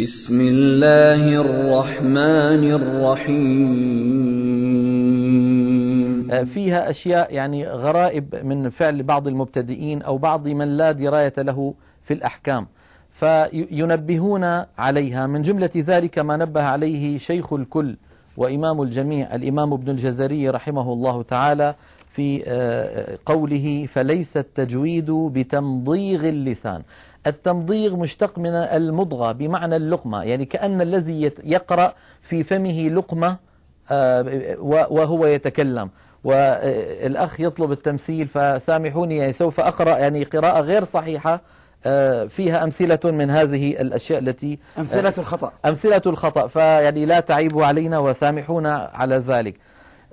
بسم الله الرحمن الرحيم أه، فيها أشياء يعني غرائب من فعل بعض المبتدئين أو بعض من لا دراية له في الأحكام فينبهون عليها من جملة ذلك ما نبه عليه شيخ الكل وإمام الجميع الإمام ابن الجزري رحمه الله تعالى في أه، قوله فليس التجويد بتمضيغ اللسان التمضيغ مشتق من المضغة بمعنى اللقمة يعني كأن الذي يقرأ في فمه لقمة آه، وهو يتكلم والأخ يطلب التمثيل فسامحوني يعني سوف أقرأ يعني قراءة غير صحيحة آه، فيها أمثلة من هذه الأشياء التي آه، أمثلة الخطأ أمثلة الخطأ فيعني لا تعيبوا علينا وسامحونا على ذلك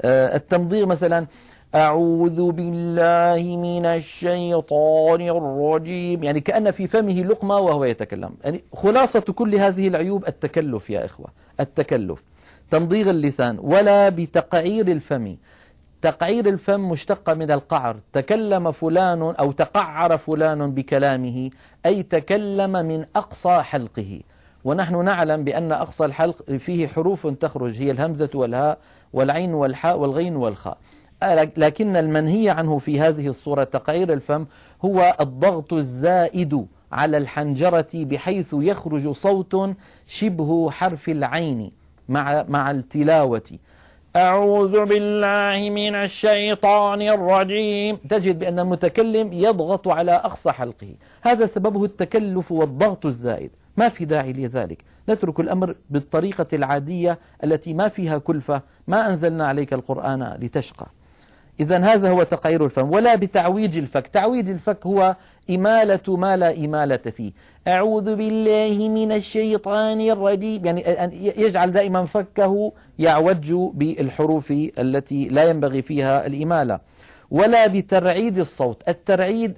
التمضيغ مثلا أعوذ بالله من الشيطان الرجيم يعني كأن في فمه لقمة وهو يتكلم يعني خلاصة كل هذه العيوب التكلف يا إخوة التكلف تمضيغ اللسان ولا بتقعير الفم تقعير الفم مشتقة من القعر تكلم فلان أو تقعر فلان بكلامه أي تكلم من أقصى حلقه ونحن نعلم بأن أقصى الحلق فيه حروف تخرج هي الهمزة والهاء والعين والحاء والغين والخاء آه، لكن المنهي عنه في هذه الصورة تقعير الفم هو الضغط الزائد على الحنجرة بحيث يخرج صوت شبه حرف العين مع, مع التلاوة أعوذ بالله من الشيطان الرجيم تجد بأن المتكلم يضغط على أقصى حلقه هذا سببه التكلف والضغط الزائد ما في داعي لذلك نترك الأمر بالطريقة العادية التي ما فيها كلفة ما أنزلنا عليك القرآن لتشقى إذا هذا هو تقعير الفم ولا بتعويج الفك تعويج الفك هو إمالة ما لا إمالة فيه أعوذ بالله من الشيطان الرجيم يعني يجعل دائما فكه يعوج بالحروف التي لا ينبغي فيها الإمالة ولا بترعيد الصوت الترعيد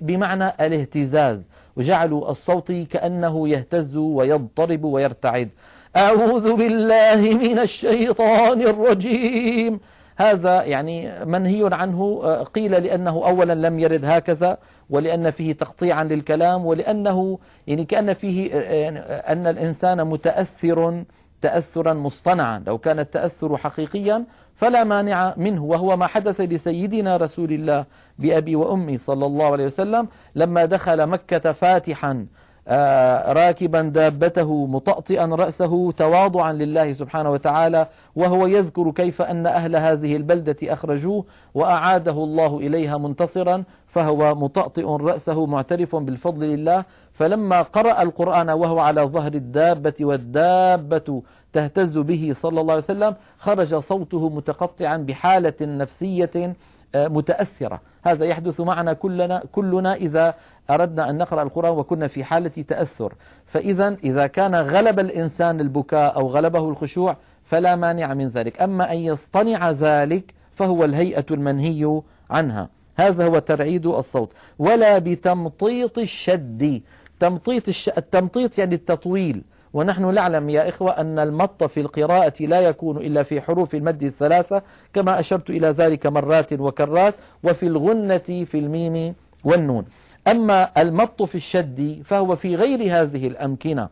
بمعنى الاهتزاز وجعلوا الصوت كأنه يهتز ويضطرب ويرتعد أعوذ بالله من الشيطان الرجيم هذا يعني منهي عنه آه، قيل لأنه أولا لم يرد هكذا ولأن فيه تقطيعا للكلام ولأنه يعني كأن فيه آه، يعني، آه، أن الإنسان متأثر تأثرا مصطنعا لو كان التأثر حقيقيا فلا مانع منه وهو ما حدث لسيدنا رسول الله بأبي وأمي صلى الله عليه وسلم لما دخل مكة فاتحا آه، راكبا دابته مطأطئا رأسه تواضعا لله سبحانه وتعالى وهو يذكر كيف أن أهل هذه البلدة أخرجوه وأعاده الله إليها منتصرا فهو مطأطئ رأسه معترف بالفضل لله فلما قرأ القرآن وهو على ظهر الدابة والدابة تهتز به صلى الله عليه وسلم خرج صوته متقطعا بحالة نفسية آه، متأثرة هذا يحدث معنا كلنا, كلنا إذا أردنا أن نقرأ القرآن وكنا في حالة تأثر فإذا إذا كان غلب الإنسان البكاء أو غلبه الخشوع فلا مانع من ذلك أما أن يصطنع ذلك فهو الهيئة المنهي عنها هذا هو ترعيد الصوت ولا بتمطيط الشد تمطيط الش... التمطيط يعني التطويل ونحن نعلم يا إخوة أن المط في القراءة لا يكون إلا في حروف المد الثلاثة كما أشرت إلى ذلك مرات وكرات وفي الغنة في الميم والنون أما المط في الشد فهو في غير هذه الأمكنة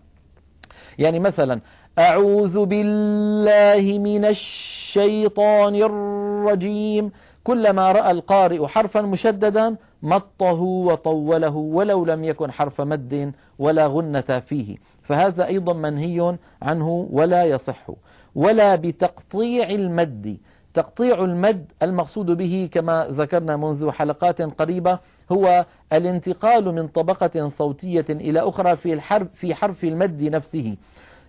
يعني مثلا أعوذ بالله من الشيطان الرجيم كلما رأى القارئ حرفا مشددا مطه وطوله ولو لم يكن حرف مد ولا غنة فيه فهذا أيضا منهي عنه ولا يصح ولا بتقطيع المد تقطيع المد المقصود به كما ذكرنا منذ حلقات قريبة هو الانتقال من طبقة صوتية إلى أخرى في الحرف في حرف المد نفسه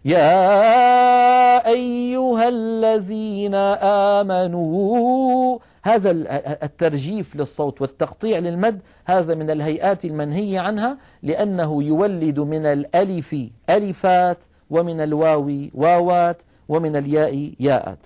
يا أيها الذين آمنوا هذا الترجيف للصوت والتقطيع للمد هذا من الهيئات المنهي عنها لأنه يولد من الألف ألفات ومن الواو واوات ومن الياء ياءات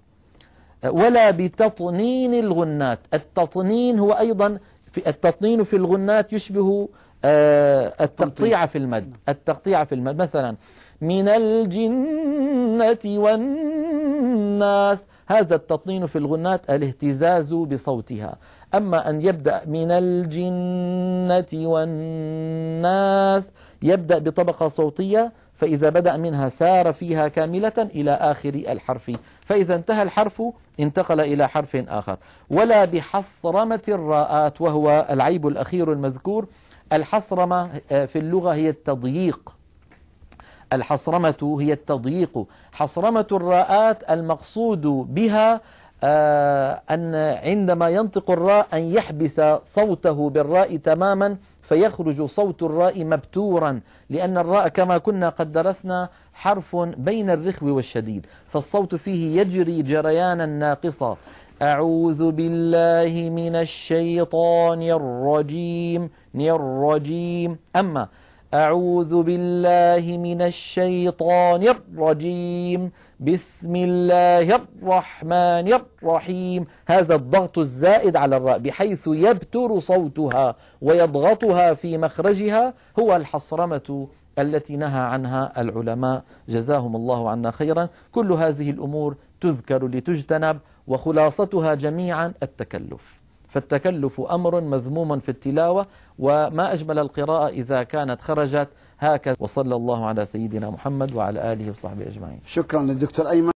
ولا بتطنين الغنات التطنين هو أيضا في التطنين في الغنات يشبه آه، التقطيع في المد التقطيع في المد مثلا من الجنة والناس هذا التطنين في الغنات الاهتزاز بصوتها أما أن يبدأ من الجنة والناس يبدأ بطبقة صوتية فإذا بدأ منها سار فيها كاملة إلى آخر الحرف فإذا انتهى الحرف انتقل إلى حرف آخر ولا بحصرمة الراءات وهو العيب الأخير المذكور الحصرمة آه، في اللغة هي التضييق الحصرمة هي التضييق حصرمة الراءات المقصود بها آه، أن عندما ينطق الراء أن يحبس صوته بالراء تماما فيخرج صوت الراء مبتورا لأن الراء كما كنا قد درسنا حرف بين الرخو والشديد فالصوت فيه يجري جريانا ناقصا أعوذ بالله من الشيطان الرجيم الرجيم أما أعوذ بالله من الشيطان الرجيم بسم الله الرحمن الرحيم هذا الضغط الزائد على الراء بحيث يبتر صوتها ويضغطها في مخرجها هو الحصرمة التي نهى عنها العلماء جزاهم الله عنا خيرا كل هذه الأمور تذكر لتجتنب وخلاصتها جميعا التكلف فالتكلف أمر مذموم في التلاوة وما أجمل القراءة إذا كانت خرجت هكذا وصلى الله على سيدنا محمد وعلى آله وصحبه أجمعين شكرا للدكتور أيمن